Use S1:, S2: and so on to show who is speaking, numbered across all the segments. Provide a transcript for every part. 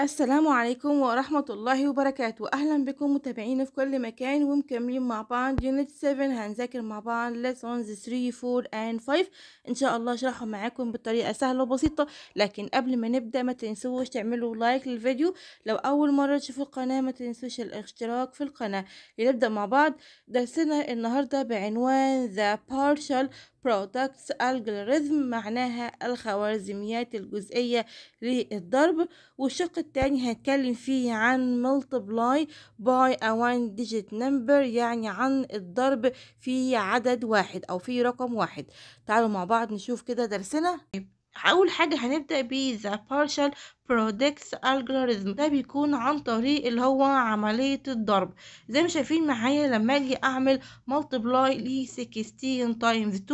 S1: السلام عليكم ورحمة الله وبركاته أهلا بكم متابعين في كل مكان ومكملين مع بعض يونت 7 هنذاكر مع بعض Lessons 3, 4 and 5 إن شاء الله أشرحهم معاكم بطريقة سهلة وبسيطة لكن قبل ما نبدأ ما تنسوش تعملوا لايك للفيديو لو أول مرة تشوفوا القناة ما تنسوش الاشتراك في القناة لنبدأ مع بعض درسنا النهاردة بعنوان The Partial products algorithm معناها الخوارزميات الجزئية للضرب والشق التاني هنتكلم فيه عن multiply by a one digit number يعني عن الضرب في عدد واحد أو في رقم واحد تعالوا مع بعض نشوف كده درسنا طيب. أول حاجة هنبدأ بيه the partial products algorithm ده بيكون عن طريق اللي هو عملية الضرب زي ما شايفين معايا لما أجي أعمل multiply ل 16 times 2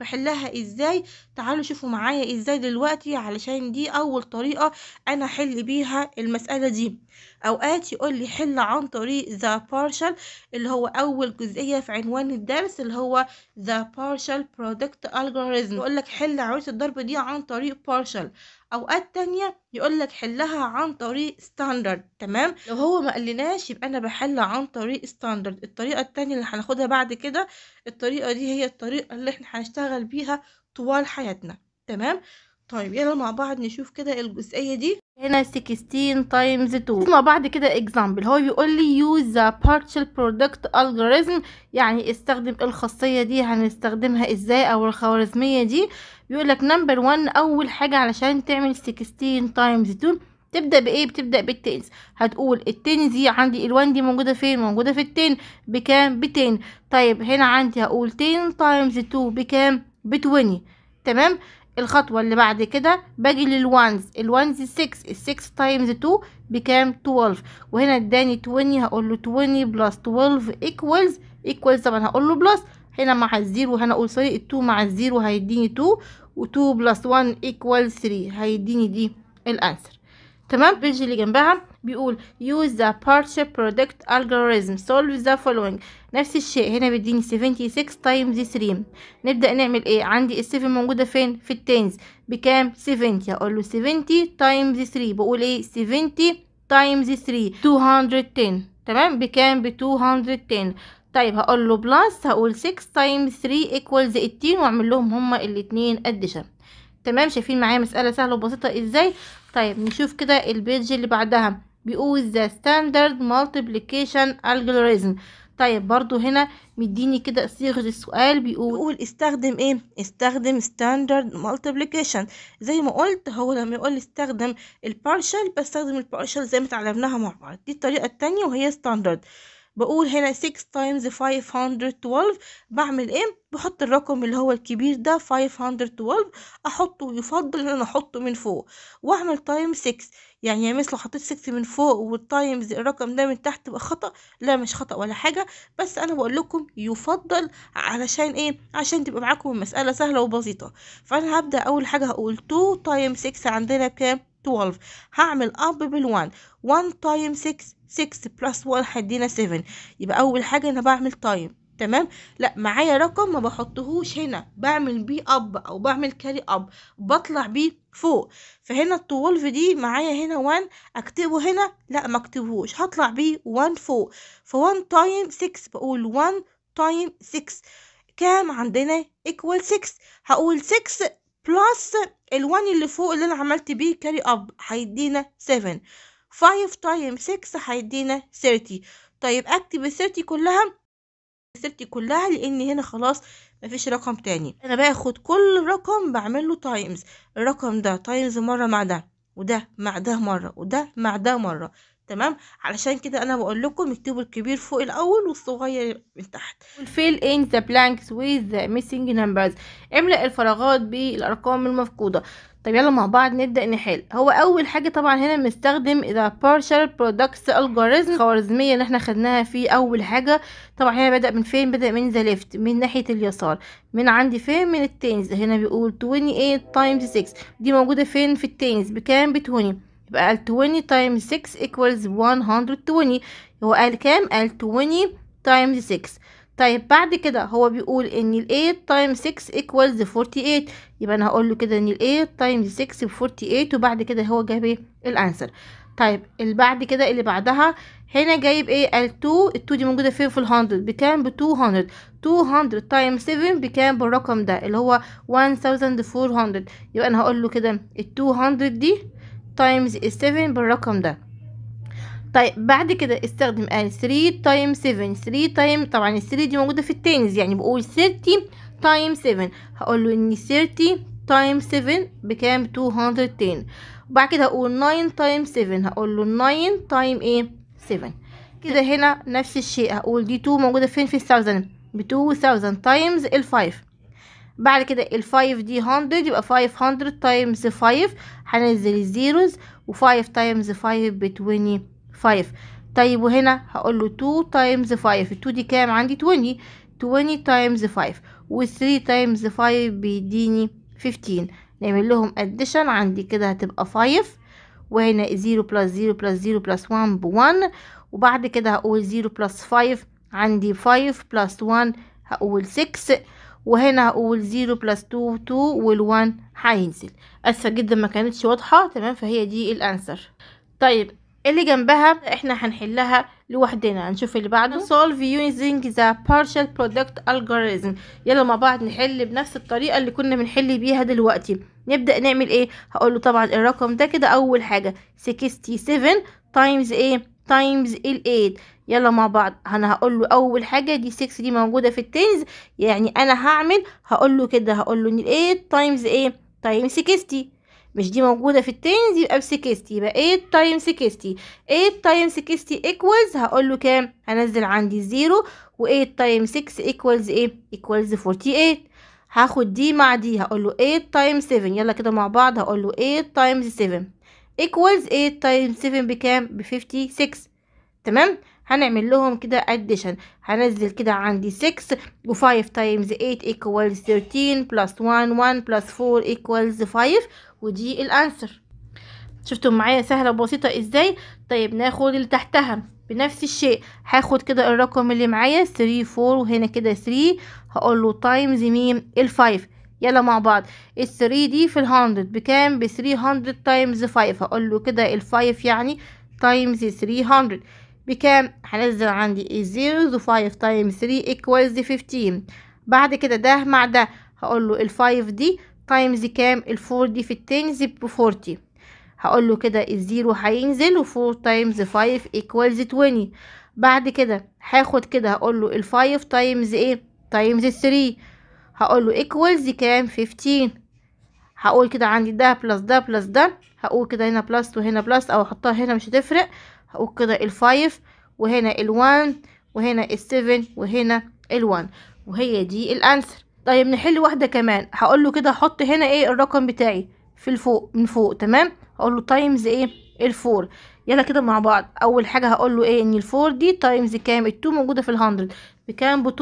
S1: بحلها ازاي تعالوا شوفوا معايا ازاي دلوقتي علشان دي اول طريقة انا احل بيها المسألة دي اوقات يقول لي حل عن طريق ذا partial اللي هو اول جزئية في عنوان الدرس اللي هو ذا partial product algorithm يقول لك حل عملية الضرب دي عن طريق partial اوقات تانية يقول لك حلها عن طريق ستاندرد تمام لو هو ما قالناش يبقى انا بحل عن طريق ستاندرد الطريقه التانية اللي هناخدها بعد كده الطريقه دي هي الطريقه اللي احنا هنشتغل بيها طوال حياتنا تمام طيب يلا مع بعض نشوف كده الجزئية دي هنا 16 تايمز 2 مع بعض كده اكزامبل هو بيقول لي يوز ذا partial product algorithm يعني استخدم الخاصية دي هنستخدمها ازاي او الخوارزمية دي بيقول لك نمبر 1 اول حاجة علشان تعمل 16 تايمز 2 تبدا بايه بتبدا بالتنس هتقول التن دي عندي ال1 دي موجوده فين موجوده في التن بكام ب10 طيب هنا عندي هقول 10 تايمز 2 بكام ب20 تمام الخطوة اللي بعد كده باجي للوانز الوانز 6 6 تايمز 2 بكام 12 وهنا اداني 20 هقول له 20 بلس 12 ايكوالز ايكوالز طبعا هقول له بلس هنا مع الزيرو اقول سوري 2 مع الزيرو هيديني 2 و2 بلس 1 ايكوال 3 هيديني دي الانسر تمام بيجي اللي جنبها بيقول use the partial product algorithm solve the following نفس الشيء هنا بيديني 76 times 3 نبدأ نعمل ايه عندي ال7 موجودة فين في التينز بكام 70 اقول له 70 times 3 بقول ايه 70 times 3 210 تمام بكام ب 210 طيب هقول له بلس هقول 6 times 3 equals 18 واعمل لهم هما الاتنين اديشن تمام شايفين معايا مسألة سهلة وبسيطة ازاي طيب نشوف كده البيج اللي بعدها بيقول ذا ستاندرد مالتيبليكيشن الجوريزم طيب برضو هنا مديني كده صيغة السؤال بيقول بيقول استخدم ايه استخدم ستاندرد مالتيبليكيشن زي ما قلت هو لما يقول استخدم البارشل بستخدم البارشل زي ما اتعلمناها مع بعض دي الطريقة التانية وهي ستاندرد بقول هنا 6 تايمز 512 بعمل ايه بحط الرقم اللي هو الكبير ده 512 احطه يفضل ان انا احطه من فوق واعمل تايم 6 يعني يا مس لو حطيت 6 من فوق والتايمز الرقم ده من تحت يبقى خطأ لا مش خطأ ولا حاجة بس انا بقول لكم يفضل علشان ايه عشان تبقى معاكم المسألة سهلة وبسيطة فانا هبدأ اول حاجة هقول 2 تايم 6 عندنا كام 12 هعمل اب بال1 1 تايم 6 6 بلس 1 هيدينا 7 يبقى اول حاجه انا بعمل تايم تمام لا معايا رقم ما بحطهوش هنا بعمل بي اب او بعمل كاري اب بطلع بيه فوق فهنا ال 12 دي معايا هنا 1 اكتبه هنا لا ما اكتبهوش هطلع بيه 1 فوق ف 1 تايم 6 بقول 1 تايم 6 كام عندنا ايكوال 6 هقول 6 بلس ال1 اللي فوق اللي انا عملت بيه كاري اب هيدينا 7 5 تايم 6 هيدينا 30 طيب اكتب ال 30 كلها ال 30 كلها لان هنا خلاص مفيش رقم تاني انا باخد كل رقم بعمل له تايمز الرقم ده تايمز مره مع ده وده مع ده مره وده مع ده مره تمام علشان كده انا بقول لكم اكتبوا الكبير فوق الاول والصغير من تحت fill in the blanks with the missing numbers املأ الفراغات بالارقام المفقوده طب يلا مع بعض نبدأ نحل هو أول حاجة طبعا هنا بنستخدم اذا partial products algorithm الخوارزمية اللي احنا خدناها في أول حاجة طبعا هنا بدأ من فين بدأ من ذا ليفت من ناحية اليسار من عندي فين من التينز هنا بيقول 28 times 6 دي موجودة فين في التينز بكام ب 20 يبقى قال 20 تايم 6 equals 120 هو قال كام قال 20 تايم 6 طيب بعد كده هو بيقول ان ال 8 تايم 6 equals 48 يبقى انا هقول له كده ان ال 8 تايم 6 ب 48 وبعد كده هو جاب ايه الانسر طيب اللي بعد كده اللي بعدها هنا جايب ايه قال 2 ال 2 دي موجوده فين في ال 100 بكام ب 200 200 تايم 7 بكام بالرقم ده اللي هو 1400 يبقى انا هقول له كده ال 200 دي تايمز 7 بالرقم ده طيب بعد كده استخدم قال 3 تايم 7 3 تايم طبعا ال 3 دي موجوده في التينز يعني بقول 30 تايم 7 هقول له ان 30 تايم 7 بكام 210 وبعد كده هقول 9 تايم 7 هقول له 9 تايم ايه 7 كده هنا نفس الشيء هقول دي 2 موجوده فين في ال 1000 ب 2000 تايمز ال 5 بعد كده 5 دي 100 يبقى 500 تايمز 5 هنزل الزيروز و 5 تايمز 5 ب 25 طيب وهنا هقول له 2 تايمز 5 2 دي كام عندي 20 20 تايمز 5 و3 تايمز 5 بيديني 15 نعمل لهم اديشن عندي كده هتبقى 5 وهنا 0 بلس 0 بلس 0 بلس 1 ب 1 وبعد كده هقول 0 بلس 5 عندي 5 بلس 1 هقول 6 وهنا هقول زيرو بلس تو تو والوان هينزل اسفه جدا ما كانتش واضحه تمام فهي دي الانسر طيب اللي جنبها احنا هنحلها لوحدنا هنشوف اللي بعده solve using the partial product algorithm يلا مع بعض نحل بنفس الطريقه اللي كنا بنحل بيها دلوقتي نبدا نعمل ايه هقول له طبعا الرقم ده كده اول حاجه 67 تايمز ايه تايمز ال8 يلا مع بعض انا هقول له اول حاجه دي 6 دي موجوده في التنز يعني انا هعمل هقول له كده هقول له ان ال8 تايمز ايه تايم 60 مش دي موجوده في التنز يبقى ب 60 يبقى 8 تايم 60 8 تايم 60 ايكوالز هقول له كام هنزل عندي 0 و8 تايم 6 ايكوالز ايه ايكوالز 48 هاخد دي مع دي هقول له 8 تايم 7 يلا كده مع بعض هقول له 8 تايمز 7 equals 8 times 7 بكام ب 56 تمام هنعمل لهم كده addition هنزل كده عندي 6 و 5 times 8 equals 13 plus 1 1 plus 4 equals 5 ودي الانسر شفتوا معايا سهله وبسيطه ازاي طيب ناخد اللي تحتها بنفس الشيء هاخد كده الرقم اللي معايا 3 4 وهنا كده 3 هقول له times مين ال5 يلا مع بعض ال 3 دي في ال 100 بكام ب 300 تايمز 5 هقول له كده ال 5 يعني تايمز 300 بكام هنزل عندي الزيروز و5 تايمز 3 ايكوالز 15 بعد كده ده مع ده هقول له ال 5 دي تايمز كام ال 4 دي في التينز ب 40 هقول له كده الزيرو هينزل و4 تايمز 5 ايكوالز 20 بعد كده هاخد كده هقول له ال 5 تايمز ايه تايمز 3 هقول له equals كام 15 هقول كده عندي ده بلس ده بلس ده هقول كده هنا بلس وهنا بلس او احطها هنا مش هتفرق هقول كده ال5 وهنا ال1 وهنا ال7 وهنا ال1 وهي دي الانسر طيب نحل واحده كمان هقول له كده احط هنا ايه الرقم بتاعي في الفوق من فوق تمام هقول له تايمز ايه الفور يلا كده مع بعض اول حاجه هقول له ايه ان الفور دي تايمز كام التو موجوده في ال100 بكام ب200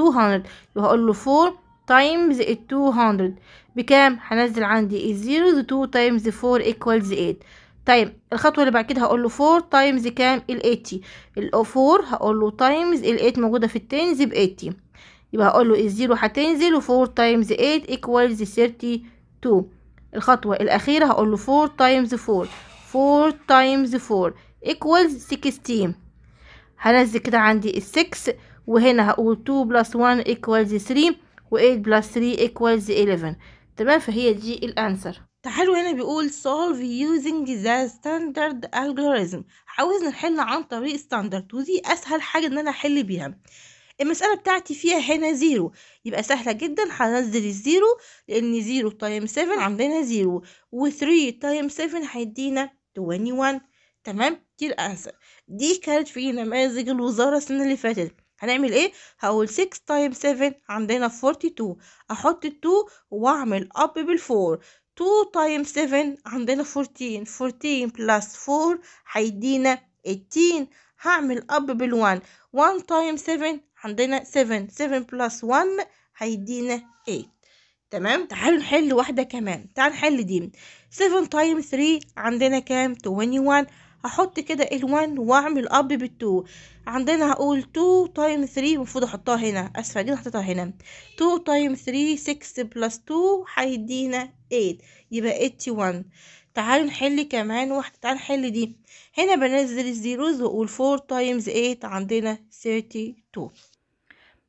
S1: وهقول له 4 times 200 بكام هنزل عندي الزيرو 2 times 4 equals 8 طيب الخطوة اللي بعد كده هقول له 4 times كام ال 80 ال 4 هقول له times ال 8 موجودة في التينز ب 80 يبقى هقول له الزيرو هتنزل و 4 times 8 equals 32 الخطوة الأخيرة هقول له 4 times 4 4 times 4 equals 16 هنزل كده عندي ال 6 وهنا هقول 2 plus 1 equals 3 و8 plus 3 equals 11 تمام فهي دي الانسر تعالوا هنا بيقول solve using the standard algorithm عاوزنا نحل عن طريق standard ودي اسهل حاجة ان انا احل بيها المسألة بتاعتي فيها هنا زيرو يبقى سهلة جدا هنزل الزيرو لان زيرو تايم 7 عندنا زيرو و3 تايم 7 هيدينا 21 تمام دي الانسر دي كانت في نماذج الوزارة السنة اللي فاتت هنعمل ايه هقول 6 تايم 7 عندنا 42 احط ال 2 واعمل اب بال 4 2 تايم 7 عندنا 14 14 بلس 4 هيدينا 18 هعمل اب بال 1 1 تايم 7 عندنا 7 7 بلس 1 هيدينا 8 تمام تعالوا نحل واحدة كمان تعال نحل دي 7 تايم 3 عندنا كام 21 هحط كده ال1 واعمل اب بال2 عندنا هقول 2 تايم 3 المفروض احطها هنا اسفه دي حطيتها هنا 2 تايم 3 6 بلس 2 هيدينا 8 يبقى 81 تعالوا نحل كمان واحده تعالوا نحل دي هنا بنزل الزيروز واقول 4 تايمز 8 عندنا 32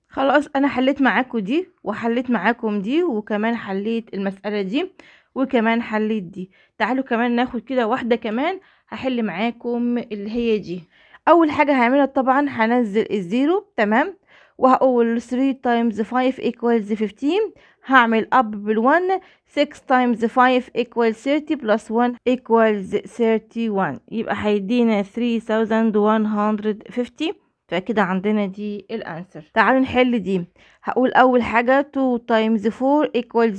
S1: خلاص انا حليت معاكم دي وحليت معاكم دي وكمان حليت المساله دي وكمان حليت دي تعالوا كمان ناخد كده واحده كمان هحل معاكم اللي هي دي اول حاجه هعملها طبعا هنزل الزيرو تمام وهقول 3 times 5 equals 15 هعمل اب بال1 6 times 5 equals 30 plus 1 equals 31 يبقى هيدينا 3150 فكده عندنا دي الانسر تعالوا نحل دي هقول اول حاجه 2 times 4 equals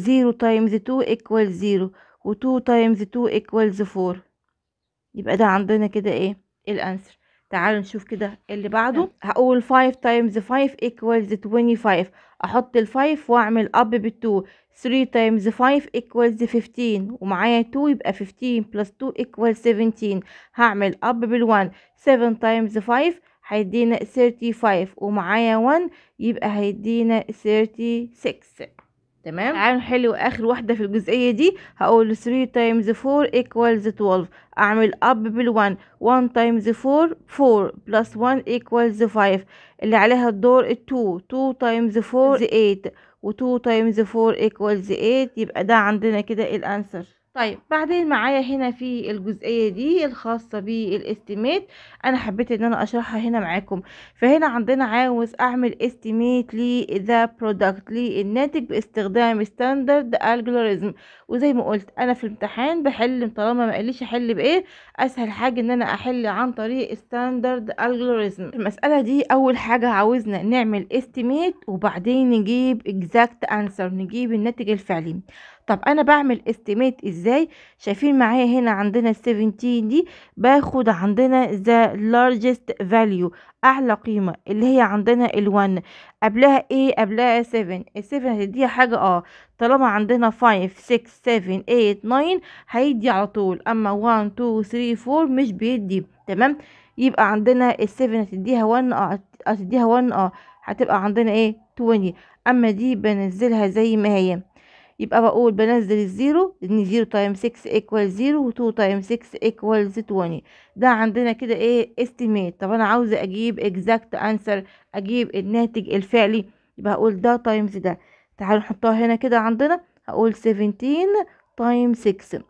S1: 8 و0 times 2 equals 0 و 2 times 2 equals 4 يبقى ده عندنا كده ايه الانسر تعالوا نشوف كده اللي بعده هقول 5 times 5 equals 25 احط ال 5 واعمل اب بال 2 3 times 5 equals 15 ومعايا 2 يبقى 15 plus 2 equals 17 هعمل اب بال 1 7 times 5 هيدينا 35 ومعايا 1 يبقى هيدينا 36 تمام تعالوا نحل اخر واحده في الجزئيه دي هقول 3 تايمز 4 ايكوالز 12 اعمل اب بال1 1 تايمز 4 4 بلس 1 ايكوالز 5 اللي عليها الدور 2 2 تايمز 4 8 و2 تايمز 4 ايكوالز 8 يبقى ده عندنا كده الانسر طيب بعدين معايا هنا في الجزئية دي الخاصة بالاستيميت انا حبيت ان انا اشرحها هنا معاكم فهنا عندنا عاوز اعمل استيميت لذا برودكت للناتج باستخدام ستاندرد الجوريزم وزي ما قلت انا في الامتحان بحل طالما ما قاليش احل بايه اسهل حاجة ان انا احل عن طريق ستاندرد الجوريزم المسألة دي اول حاجة عاوزنا نعمل استيميت وبعدين نجيب اكزاكت انسر نجيب الناتج الفعلي طب انا بعمل استيميت ازاي شايفين معايا هنا عندنا 17 دي باخد عندنا ذا لارجست فاليو اعلى قيمه اللي هي عندنا ال1 قبلها ايه قبلها 7 ال7 هتديها حاجه اه طالما عندنا 5 6 7 8 9 هيدي على طول اما 1 2 3 4 مش بيدي تمام يبقى عندنا ال7 هتديها 1 اه هتديها 1 اه هتبقى عندنا ايه 20 اما دي بنزلها زي ما هي يبقى بقول بنزل الزيرو ان زيرو تايم سكس ايكوال زيرو و تايم سكس ايكوال 20 ده عندنا كده ايه استيميت طب انا عاوزه اجيب اكزاكت انسر اجيب الناتج الفعلي يبقى هقول ده تايمز ده تعالوا نحطها هنا كده عندنا هقول 17 تايم 6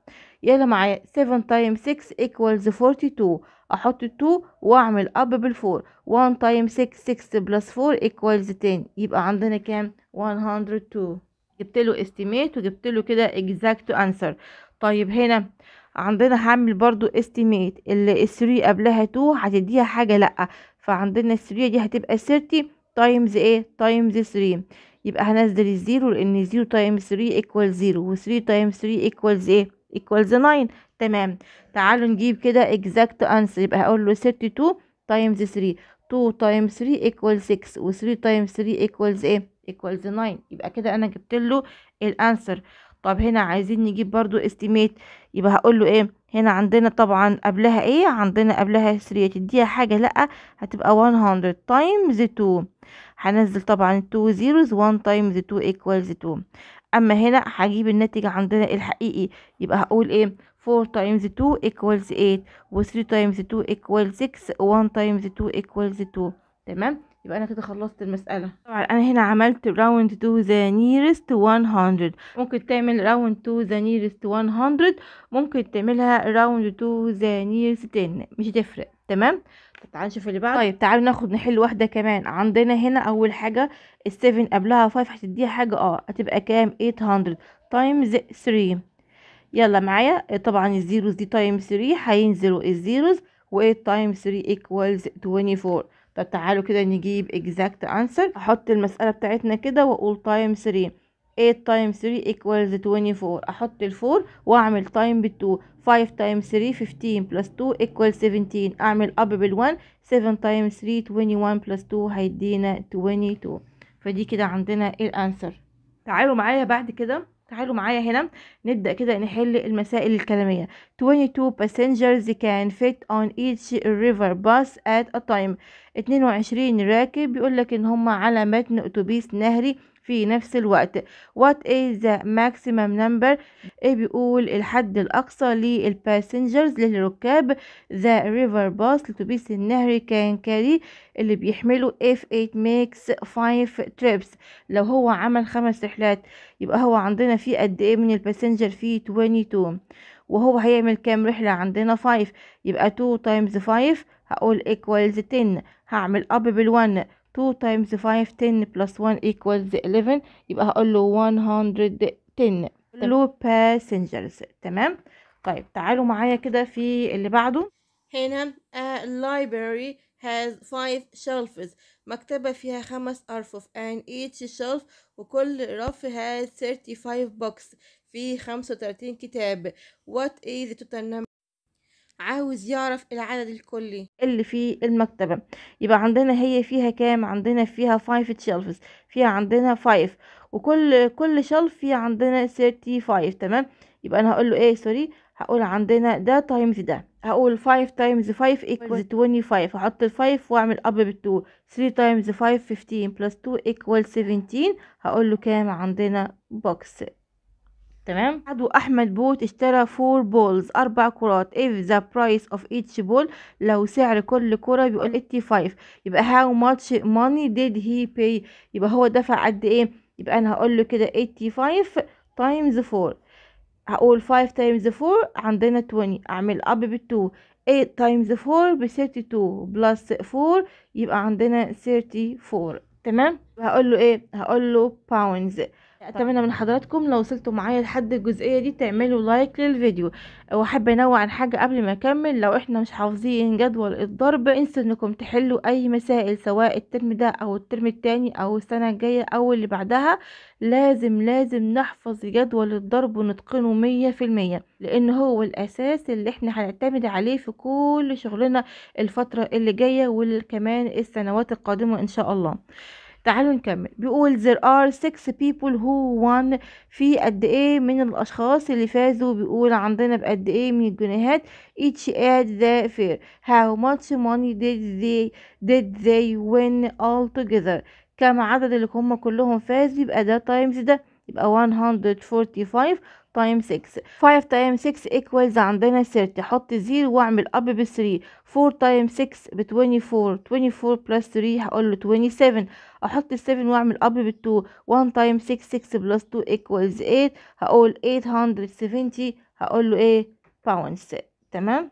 S1: يلا معايا 7 تايم 6 ايكوالز 42 احط 2 واعمل اب بالفور 1 تايم 6 6 بلس 4 ايكوالز 10 يبقى عندنا كام 102 جبت له استيميت وجبت له كده اكزاكت انسر طيب هنا عندنا هعمل برضو استيميت ال 3 قبلها 2 هتديها حاجه لا فعندنا ال 3 دي هتبقى 30 تايمز ايه تايمز 3 يبقى هنزل الزيرو لان زيرو تايمز 3 ايكوال زيرو و3 تايمز 3 ايكوالز ايه ايكوالز 9 تمام تعالوا نجيب كده اكزاكت انسر يبقى هقول له 32 تايمز 3 2 تايمز 3 ايكوال 6 و3 تايمز 3 ايكوالز ايه equals 9 يبقى كده انا جبت له الانسر طب هنا عايزين نجيب برضو estimate يبقى هقول له ايه هنا عندنا طبعا قبلها ايه عندنا قبلها 3 تديها حاجة لا هتبقى 100 times 2 هنزل طبعا 2 zeros 1 times 2 equals 2 اما هنا هجيب الناتج عندنا الحقيقي يبقى هقول ايه 4 times 2 equals 8 و 3 times 2 equals 6 و 1 times 2 equals 2 تمام يبقى انا كده خلصت المساله طبعا انا هنا عملت راوند تو ذا نيرست 100 ممكن تعمل راوند تو ذا نيرست 100 ممكن تعملها راوند تو ذا نيرست 10 مش هتفرق تمام تعال نشوف اللي بعد طيب تعال ناخد نحل واحده كمان عندنا هنا اول حاجه ال7 قبلها 5 هتديها حاجه اه هتبقى كام 800 تايمز 3 يلا معايا طبعا الزيروز دي تايم 3 هينزلوا الزيروز و8 تايم 3 ايكوالز 24 طب تعالوا كده نجيب exact answer احط المسألة بتاعتنا كده واقول time 3 8 times 3 equals 24 احط ال 4 واعمل تايم بال 2 5 times 3 15 plus 2 equals 17 اعمل اب بال 1 7 times 3 21 plus 2 هيدينا 22 فدي كده عندنا الانسر تعالوا معايا بعد كده تعالوا معايا هنا نبدأ كده نحل المسائل الكلامية 22 passengers can fit on each river bus at a time 22 راكب بيقول لك ان هم على متن اتوبيس نهري في نفس الوقت what is the maximum number ايه بيقول الحد الاقصى للباسنجرز للركاب the river bus لتوبيس النهر كان كاري اللي بيحمله if it makes five trips لو هو عمل خمس رحلات يبقى هو عندنا في قد ايه من الباسنجر في 22 وهو هيعمل كام رحلة عندنا 5 يبقى 2 times 5 هقول equals 10 هعمل up بال1 2 times 5 10 plus 1 equals 11 يبقى هقول له 110 له passengers تمام طيب تعالوا معايا كده في اللي بعده هنا a library has five shelves مكتبة فيها خمس أرفف and each shelf وكل رف has 35 books فيه 35 كتاب what is the total number عاوز يعرف العدد الكلي اللي في المكتبة يبقى عندنا هي فيها كام عندنا فيها 5 shelves فيها عندنا 5 وكل كل shelf فيها عندنا 35 تمام يبقى انا هقول له ايه سوري هقول عندنا ده تايمز ده هقول 5 تايمز 5 equals 25 هحط ال 5 واعمل اب بال 2 3 تايمز 5 15 بلس 2 equals 17 هقول له كام عندنا بوكس تمام عدو احمد بوت اشترى فور بولز اربع كرات if the price of each ball لو سعر كل كرة بيقول 85 يبقى how much money did he pay يبقى هو دفع قد ايه يبقى انا هقول له كده 85 times 4 هقول 5 times 4 عندنا 20 اعمل اب بال2 8 times 4 ب 32 بلس 4 يبقى عندنا 34 تمام هقول له ايه هقول له pounds اتمنى من حضراتكم لو وصلتوا معايا لحد الجزئيه دي تعملوا لايك للفيديو واحب انوع عن حاجه قبل ما اكمل لو احنا مش حافظين جدول الضرب انسوا انكم تحلوا اي مسائل سواء الترم ده او الترم التاني او السنه الجايه او اللي بعدها لازم لازم نحفظ جدول الضرب ونتقنه مية في المية لان هو الاساس اللي احنا هنعتمد عليه في كل شغلنا الفتره اللي جايه وكمان السنوات القادمه ان شاء الله تعالوا نكمل بيقول there are six people who won في قد ايه من الاشخاص اللي فازوا بيقول عندنا بقد ايه من الجنيهات each at the fair how much money did they did they win all together كم عدد اللي هم كلهم فازوا يبقى ده times ده يبقى 145 تايم 6 5 تايم 6 ايكوالز عندنا 30 حط 0 واعمل اب ب 3 4 تايم 6 ب 24 24 بلس 3 هقول له 27 احط 7 واعمل اب ب 2 1 تايم 6 6 بلس 2 ايكوالز 8 هقول 870 هقول له ايه باونز تمام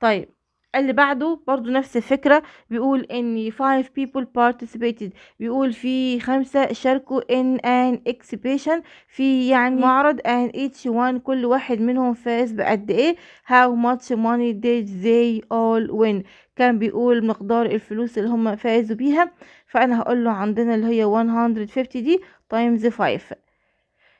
S1: طيب اللي بعده برضو نفس الفكرة بيقول ان five people participated بيقول في خمسة شاركوا in an exhibition في يعني معرض and each one كل واحد منهم فاز بقد ايه how much money did they all win كان بيقول مقدار الفلوس اللي هم فازوا بيها فانا هقول له عندنا اللي هي 150 دي times 5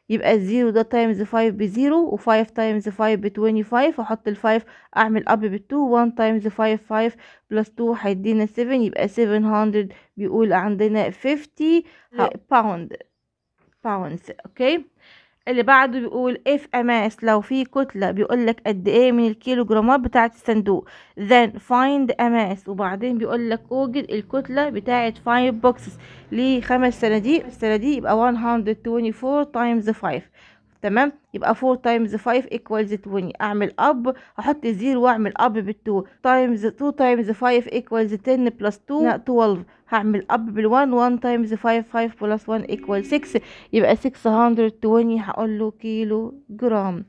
S1: يبقى الزيرو ده تايمز فايف بزيرو وفايف تايمز فايف بتويني فايف احط الفايف اعمل اب بالتو وان تايمز فايف فايف بلس تو هيدينا سيفن يبقى سيفن هاندرد بيقول عندنا فيفتي باوند باوند اوكي اللي بعده بيقول if a mass لو في كتلة بيقولك قد ايه من الكيلوجرامات بتاعة الصندوق then find a mass وبعدين بيقولك اوجد الكتلة بتاعة 5 boxes ليه خمس صناديق الصناديق يبقى 124 times 5 تمام يبقى 4 تايمز 5 ايكوالز 20 اعمل اب احط 0 واعمل اب بال2 تايمز 2 تايمز 5 ايكوالز 10 بلس 2 12 هعمل اب بال1 1 تايمز 5 5 بلس 1 ايكوال 6 يبقى 620 هقول له كيلو جرام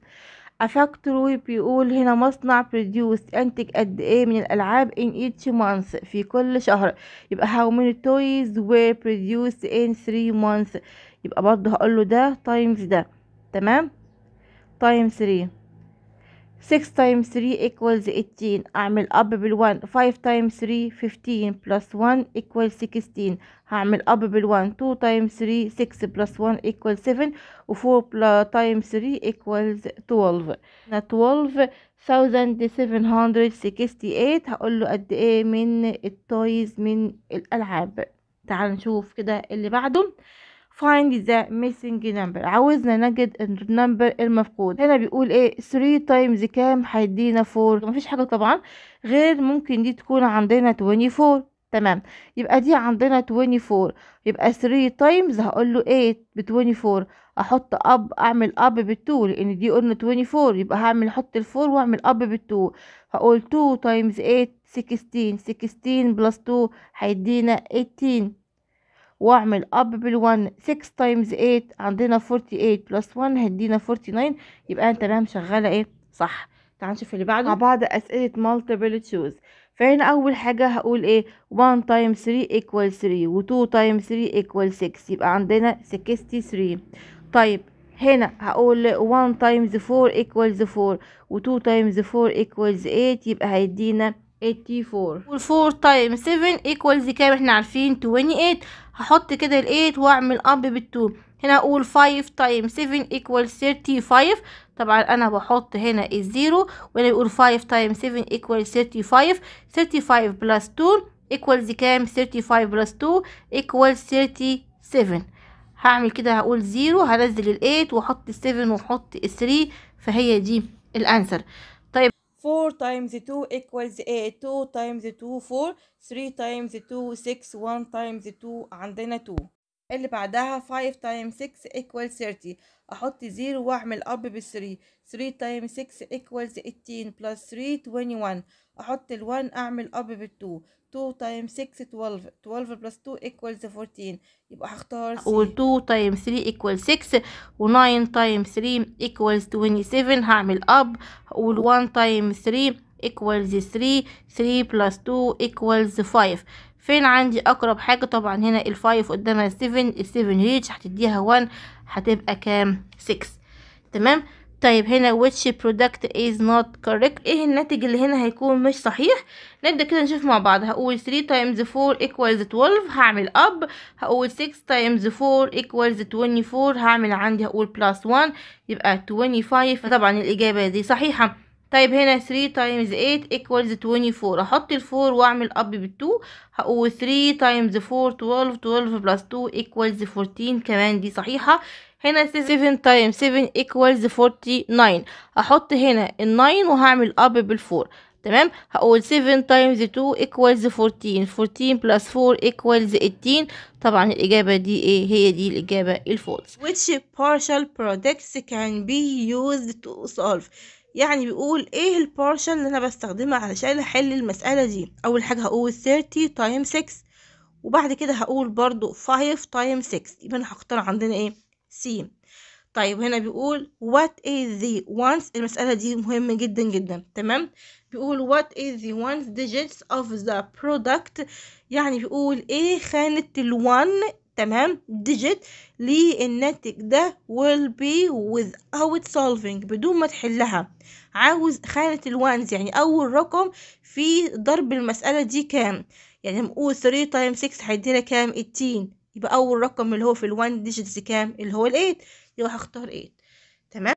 S1: افاكتوري بيقول هنا مصنع بروديوس انتج قد ايه من الالعاب in each month في كل شهر يبقى how many toys were produced in 3 months يبقى برضه هقول له ده تايمز ده تمام تايم 3 6 تايم 3 equals 18 اعمل اب بال1 5 تايم 3 15 بلس 1 equals 16 هعمل اب بال1 2 تايم 3 6 بلس 1 equals 7 و4 تايم 3 equals 12 12768 هقول له قد ايه من التويز من الالعاب تعال نشوف كده اللي بعده find the missing number عاوزنا نجد النمبر المفقود هنا بيقول ايه 3 times كام هيدينا 4 مفيش حاجة طبعا غير ممكن دي تكون عندنا 24 تمام يبقى دي عندنا 24 يبقى 3 تايمز هقول له 8 ب 24 احط اب اعمل اب بال 2 لان دي قلنا 24 يبقى هعمل احط ال 4 واعمل اب بال 2 هقول 2 تايمز 8 16 16 بلس 2 هيدينا 18 واعمل اب بال 1 6 تايمز 8 عندنا 48 بلس 1 هيدينا 49 يبقى انا تمام شغاله ايه صح تعال نشوف اللي بعده مع بعض اسئله مالتيبل تشوز فهنا اول حاجه هقول ايه 1 تايم 3 ايكوال 3 و2 تايم 3 ايكوال 6 يبقى عندنا 63 طيب هنا هقول 1 تايمز 4 ايكوالز 4 و 2 تايمز 4 ايكوالز 8 يبقى هيدينا 84 وال 4 تايم 7 ايكوالز كام احنا عارفين 28 هحط كده ال 8 واعمل اب بال2 هنا اقول 5 تايم 7 ايكوال 35 طبعا انا بحط هنا الزيرو وهنا بيقول 5 تايم 7 ايكوال 35 35 بلس 2 ايكوالز كام 35 بلس 2 ايكوال 37 هعمل كده هقول زيرو هنزل ال 8 واحط ال 7 واحط ال 3 فهي دي الانسر 4 times 2 equals 8 2 times 2 4 3 times 2 6 1 times 2 عندنا 2 اللي بعدها 5 times 6 equals 30 احط 0 واعمل اب بال 3 3 times 6 equals 18 plus 3 21 احط ال1 اعمل اب بال2 2 تايم 6 12 12 بلس 2 equals 14 يبقى هختار اقول 2 تايم 3 equals 6 و9 تايم 3 equals 27 هعمل اب اقول 1 تايم 3 equals 3 3 plus 2 equals 5 فين عندي اقرب حاجه طبعا هنا ال5 قدامها 7 ال7 ريتش هتديها 1 هتبقى كام 6 تمام طيب هنا which product is not correct ايه الناتج اللي هنا هيكون مش صحيح نبدأ كده نشوف مع بعض هقول 3 times 4 equals 12 هعمل up هقول 6 times 4 equals 24 هعمل عندي هقول plus 1 يبقى 25 فطبعا الإجابة دي صحيحة طيب هنا 3 times 8 equals 24 احط ال 4 واعمل up بال 2 هقول 3 times 4 12 12 plus 2 equals 14 كمان دي صحيحة هنا 7 تايم 7 ايكوالز 49 احط هنا ال 9 وهعمل اب بال 4 تمام هقول 7 تايمز 2 ايكوالز 14 14 بلس 4 ايكوالز 18 طبعا الإجابة دي ايه هي دي الإجابة الفولس which partial products can be used to solve يعني بيقول ايه البارشل اللي انا بستخدمها علشان احل المسألة دي اول حاجة هقول 30 تايم 6 وبعد كده هقول برضو 5 تايم 6 يبقى انا هختار عندنا ايه سي طيب هنا بيقول what is the ones المسألة دي مهمة جدا جدا تمام بيقول what is the ones digits of the product يعني بيقول ايه خانة ال الوان تمام digit للناتج ده will be without solving بدون ما تحلها عاوز خانة الوانز يعني أول رقم في ضرب المسألة دي كام يعني نقول 3 times 6 هيدينا كام 18 يبقى اول رقم اللي هو في ال1 ديجيتس كام اللي هو ال8 يبقى هختار 8 تمام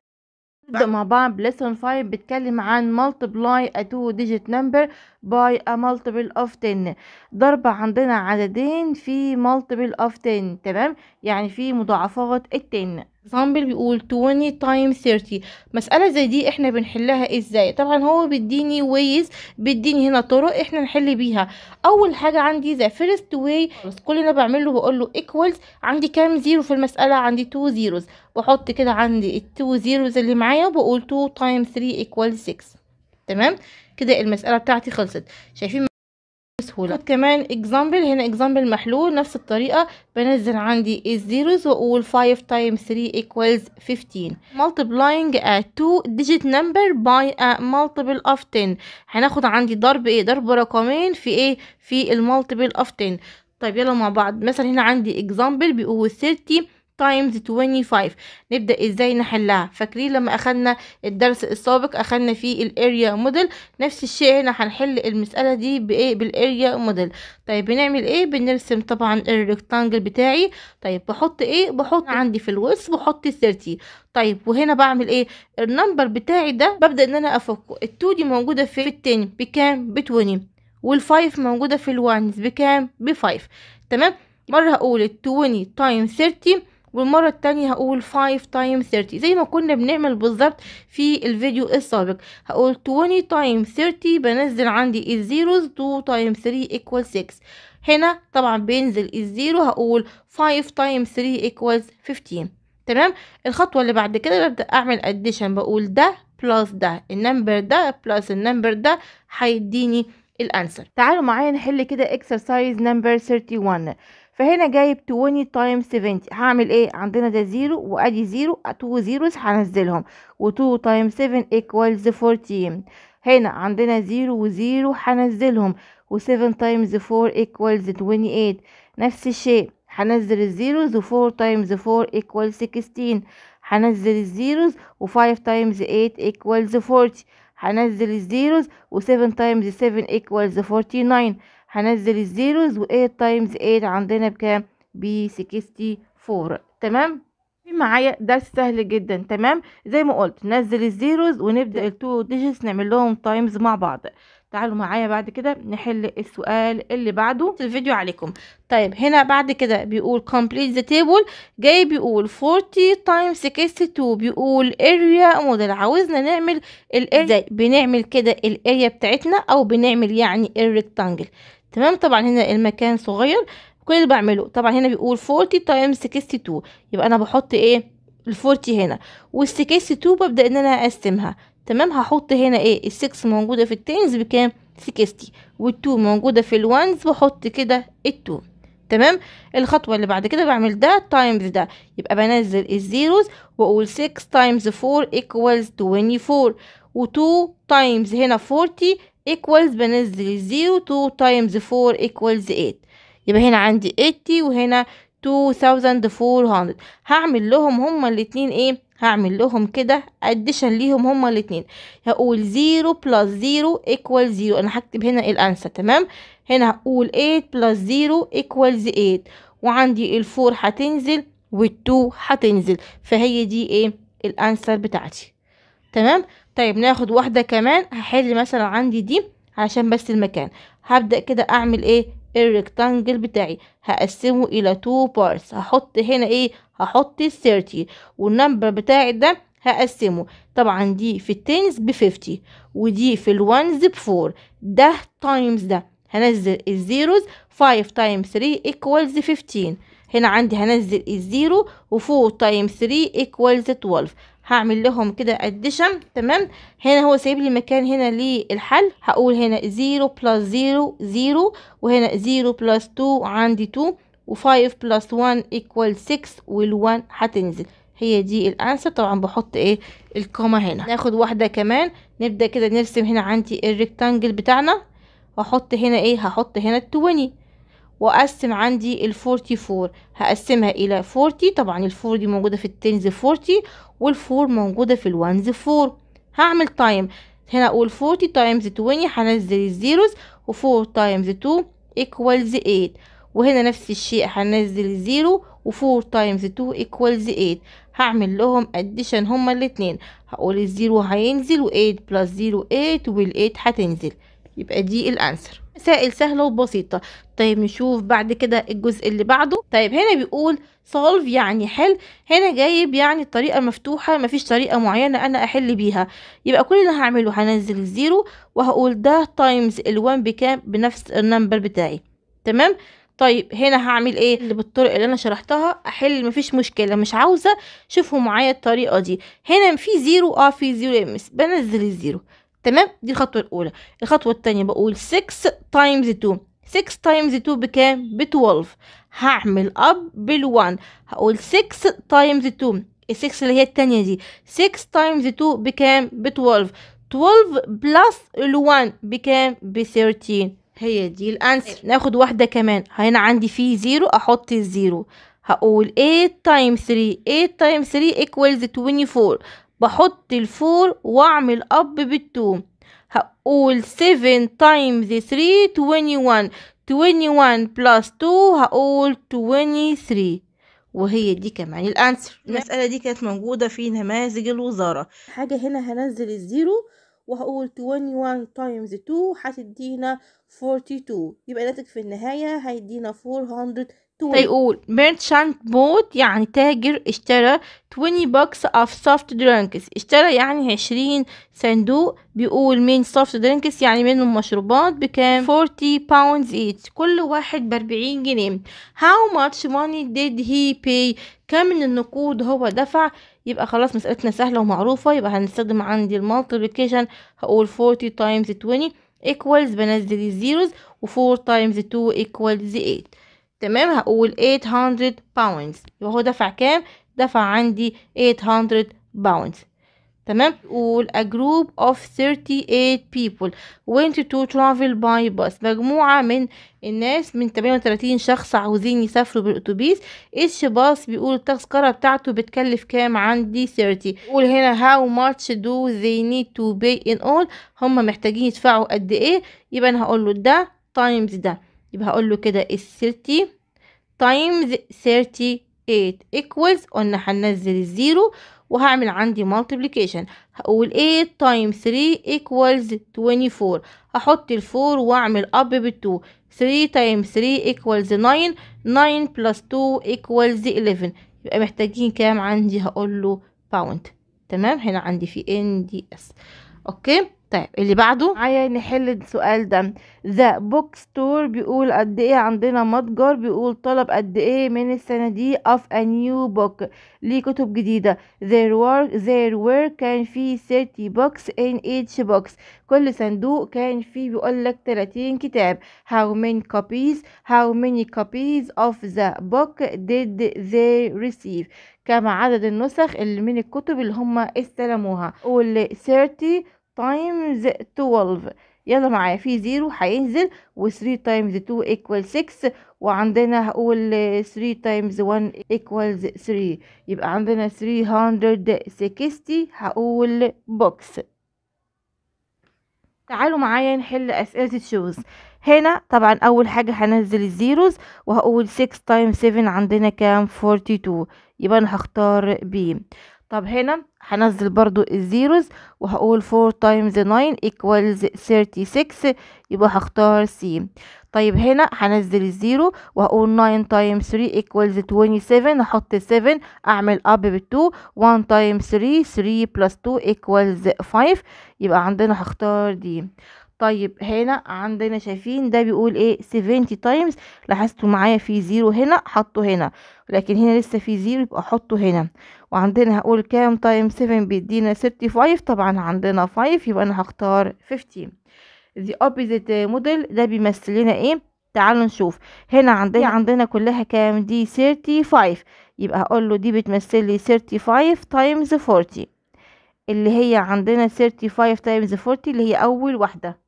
S1: نبدأ مع بعض lesson 5 بيتكلم عن multiply a two digit number by a multiple of 10 ضرب عندنا عددين في multiple of 10 تمام يعني في مضاعفات التن اكزامبل بيقول 20 تايم 30 مسألة زي دي احنا بنحلها ازاي طبعا هو بيديني ways بيديني هنا طرق احنا نحل بيها اول حاجة عندي the first way كل اللي انا بعمله بقول له equals عندي كام زيرو في المسألة عندي 2 zeros بحط كده عندي ال 2 zeros اللي معايا وبقول 2 times 3 equals 6 تمام كده المسألة بتاعتي خلصت شايفين بسهولة خد كمان اكزامبل هنا اكزامبل محلول نفس الطريقة بنزل عندي الزيروز واقول 5 times 3 equals 15 multiplying a 2 digit number by a multiple of 10 هناخد عندي ضرب ايه ضرب رقمين في ايه في المالتيبل of 10 طيب يلا مع بعض مثلا هنا عندي اكزامبل بيقول 30 تايمز 25 نبدأ ازاي نحلها فاكرين لما اخدنا الدرس السابق اخدنا فيه الاريا موديل نفس الشيء هنا هنحل المسألة دي بايه بالاريا موديل طيب بنعمل ايه بنرسم طبعا الريكتانجل بتاعي طيب بحط ايه بحط نعم. عندي في الوس بحط 30 طيب وهنا بعمل ايه النمبر بتاعي ده ببدأ ان انا افكه ال2 دي موجودة في ال10 بكام ب 20 وال5 موجودة في ال1 بكام ب5 تمام مرة ال 20 تايم 30 والمرة التانية هقول 5 تايم 30 زي ما كنا بنعمل بالظبط في الفيديو السابق هقول 20 تايم 30 بنزل عندي الزيروز 2 تايم 3 ايكوال 6 هنا طبعا بينزل الزيرو هقول 5 تايم 3 ايكوال 15 تمام الخطوة اللي بعد كده ببدأ أعمل اديشن بقول ده بلس ده النمبر ده بلس النمبر ده هيديني الانسر تعالوا معايا نحل كده اكسرسايز نمبر 31 فهنا جايب 20 تايم 70 هعمل ايه عندنا ده زيرو وادي زيرو 2 زيروز هنزلهم و2 تايم 7 ايكوالز 14 هنا عندنا زيرو وزيرو هنزلهم و7 تايمز 4 ايكوالز 28 نفس الشيء هنزل الزيروز و4 تايمز 4 ايكوال 16 هنزل الزيروز و5 تايمز 8 ايكوالز 40 هنزل الزيروز و7 تايمز 7 ايكوالز 49 هنزل الزيروز و8 تايمز 8 عندنا بكام ب 64 تمام معايا ده سهل جدا تمام زي ما قلت نزل الزيروز ونبدا التو ديجيتس نعمل لهم تايمز مع بعض تعالوا معايا بعد كده نحل السؤال اللي بعده الفيديو عليكم طيب هنا بعد كده بيقول complete the table جاي بيقول 40 times 62 بيقول area model عاوزنا نعمل الاريا ازاي بنعمل كده الاريا بتاعتنا او بنعمل يعني الريكتانجل تمام طبعا هنا المكان صغير كل اللي بعمله طبعا هنا بيقول 40 تايمز 62 يبقى انا بحط ايه ال 40 هنا وال 62 ببدا ان انا اقسمها تمام هحط هنا ايه ال 6 موجوده في التينز بكام 60 وال2 موجوده في الوانز بحط كده ال2 تمام الخطوه اللي بعد كده بعمل ده تايمز ده يبقى بنزل الزيروز واقول 6 تايمز 4 ايكوالز 24 و2 تايمز هنا 40 equals بنزل zero two times four equals eight يبقى هنا عندي eighty وهنا two thousand هعمل لهم هما الاتنين ايه هعمل لهم كده addition ليهم هما الاتنين هقول زيرو plus زيرو equals zero انا هكتب هنا الانسة تمام هنا هقول eight plus zero equals eight وعندي الفور هتنزل والتو هتنزل فهي دي ايه الانسر بتاعتي تمام طيب ناخد واحدة كمان هحل مثلا عندي دي علشان بس المكان هبدأ كده اعمل ايه الريكتانجل بتاعي هقسمه الى تو بارتس هحط هنا ايه هحط الثيرتي والنمبر بتاعي ده هقسمه طبعا دي في التنس بفيفتي ودي في الونز بفور ده تايمز ده هنزل الزيروز فايف تايم ثري ايكوالز فيفتين هنا عندي هنزل الزيرو وفور تايم ثري ايكوالز 12 هعمل لهم كده اديشن تمام هنا هو سايب لي مكان هنا للحل هقول هنا 0 بلس 0 0 وهنا 0 بلس 2 عندي 2 و5 بلس 1 ايكوال 6 وال1 هتنزل هي دي الانسر طبعا بحط ايه الكوما هنا ناخد واحده كمان نبدا كده نرسم هنا عندي الريكتانجل بتاعنا واحط هنا ايه هحط هنا ال 20 واقسم عندي ال 44 هقسمها الى 40 طبعا ال 4 دي موجوده في التنز 40 وال 4 موجوده في الوانز 4 هعمل تايم هنا اقول 40 تايمز 20 هنزل الزيروز و4 تايمز 2 ايكوالز 8 وهنا نفس الشيء هنزل زيرو و4 تايمز 2 ايكوالز 8 هعمل لهم اديشن هما الاتنين هقول الزيرو هينزل و8 بلس زيرو 8 وال8 هتنزل يبقى دي الانسر مسائل سهله وبسيطه طيب نشوف بعد كده الجزء اللي بعده طيب هنا بيقول solve يعني حل هنا جايب يعني الطريقه مفتوحه مفيش طريقه معينه انا احل بيها يبقى كل اللي هعمله هنزل الزيرو وهقول ده تايمز ال1 بكام بنفس النمبر بتاعي تمام طيب هنا هعمل ايه اللي بالطرق اللي انا شرحتها احل مفيش مشكله مش عاوزه شوفوا معايا الطريقه دي هنا في زيرو اه في زيرو امس بنزل الزيرو تمام دي الخطوه الاولى الخطوه الثانيه بقول 6 تايمز 2 6 تايمز 2 بكام ب 12 هعمل اب بال1 هقول 6 تايمز 2 ال 6 اللي هي الثانيه دي 6 تايمز 2 بكام ب 12 12 بلس ال1 بكام ب 13 هي دي الانسر ناخد واحده كمان هنا عندي في زيرو احط الزيرو هقول 8 تايم 3 8 تايم 3 ايكوالز 24 بحط الفور واعمل اب بالتو هقول 7 times 3 21 21 بلس 2 هقول 23 وهي دي كمان الانسر المسألة دي كانت موجودة في نماذج الوزارة حاجة هنا هنزل الزيرو وهقول 21 تايمز 2 هتدينا 42 يبقى ناتج في النهاية هيدينا 400 فيقول merchant بوت يعني تاجر اشترى 20 بوكس اوف سوفت درينكس اشترى يعني عشرين صندوق بيقول من سوفت درينكس يعني من المشروبات بكام 40 pounds each كل واحد بأربعين جنيه how much money did he pay كم من النقود هو دفع يبقى خلاص مسألتنا سهلة ومعروفة يبقى هنستخدم عندي المالتيبليكيشن هقول 40 تايمز 20 equals بنزل الزيروز و 4 تايمز 2 equals 8 تمام هقول 800 باوندز يبقى هو دفع كام دفع عندي 800 باوندز تمام تقول a group of 38 people went to travel by bus مجموعة من الناس من 38 شخص عاوزين يسافروا بالأتوبيس ايش باص بيقول التذكرة بتاعته بتكلف كام عندي 30 قول هنا how much do they need to pay in all هم محتاجين يدفعوا قد ايه يبقى انا هقول له ده times ده يبقى هقول له كده ال 30 تايمز 38 equals قلنا هننزل الزيرو وهعمل عندي multiplication هقول 8 تايم 3 equals 24 هحط ال 4 واعمل اب بال 2 3 تايم 3 equals 9 9 plus 2 equals 11 يبقى محتاجين كام عندي هقول له باوند تمام هنا عندي في ان دي اس اوكي طيب اللي بعده معايا نحل السؤال ده ذا بوك ستور بيقول قد ايه عندنا متجر بيقول طلب قد ايه من السنة دي of a new book ليه كتب جديدة there were there were كان في 30 books in each box كل صندوق كان فيه بيقول لك 30 كتاب how many copies how many copies of the book did they receive كم عدد النسخ اللي من الكتب اللي هم استلموها قول 30 تايمز 12 يلا معايا في زيرو هينزل و 3 تايمز 2 ايكوال 6 وعندنا هقول 3 تايمز 1 ايكوال 3 يبقى عندنا 360 هقول بوكس تعالوا معايا نحل اسئله الشوز هنا طبعا اول حاجه هنزل الزيروز وهقول 6 تايمز 7 عندنا كام 42 يبقى انا هختار بي طب هنا هنزل برضو الزيروز وهقول 4 تايمز 9 equals 36 يبقى هختار سي طيب هنا هنزل الزيرو وهقول 9 تايمز 3 equals 27 احط 7 اعمل اب ب 2 1 تايمز 3 3 plus 2 equals 5 يبقى عندنا هختار دي طيب هنا عندنا شايفين ده بيقول ايه 70 تايمز لاحظتوا معايا في زيرو هنا حطه هنا لكن هنا لسه في زيرو يبقى حطه هنا وعندنا هقول كام تايم 7 بيدينا 35 طبعا عندنا 5 يبقى انا هختار 50 the opposite model ده بيمثل لنا ايه تعالوا نشوف هنا عندنا عندنا كلها كام دي 35 يبقى هقول له دي بتمثل لي 35 تايمز 40 اللي هي عندنا 35 تايمز 40 اللي هي اول واحده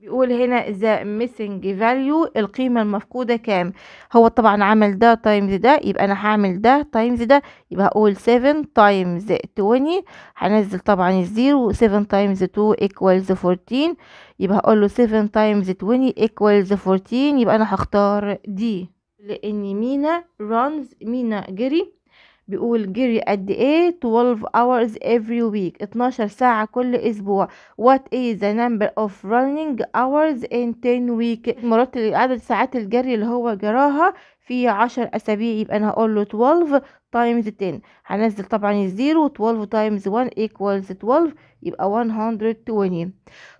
S1: بيقول هنا ذا ميسنج فاليو القيمه المفقوده كام هو طبعا عمل ده تايمز ده يبقى انا هعمل ده تايمز ده يبقى هقول 7 تايمز 20 هنزل طبعا الزيرو 7 تايمز 2 ايكوالز 14 يبقى هقول له 7 تايمز 20 ايكوالز 14 يبقى انا هختار دي لان مينا رانز مينا جري بيقول جري قد ايه 12 hours every week 12 ساعة كل اسبوع what is the number of running hours in 10 week مرات عدد ساعات الجري اللي هو جراها في 10 اسابيع يبقى انا هقول له 12 times 10 هنزل طبعا الزيرو 12 times 1 equals 12 يبقى 120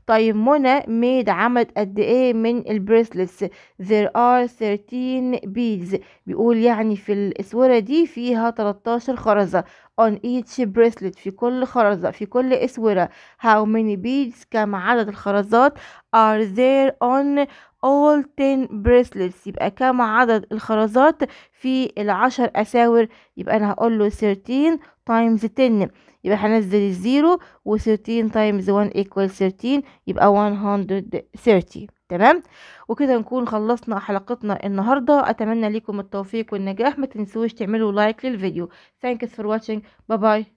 S1: طيب منى ميد عملت قد ايه من البريسلتس there are 13 beads بيقول يعني في الاسوره دي فيها 13 خرزه on each bracelet في كل خرزة في كل اسورة how many beads كم عدد الخرزات are there on all 10 bracelets يبقى كم عدد الخرزات في العشر اساور يبقى انا هقول له 13 تايمز 10 يبقى هنزل الزيرو و 13 تايمز 1 ايكوال 13 يبقى 130 تمام وكده نكون خلصنا حلقتنا النهارده اتمنى لكم التوفيق والنجاح ما تنسوش تعملوا لايك للفيديو ثانكس فور watching باي باي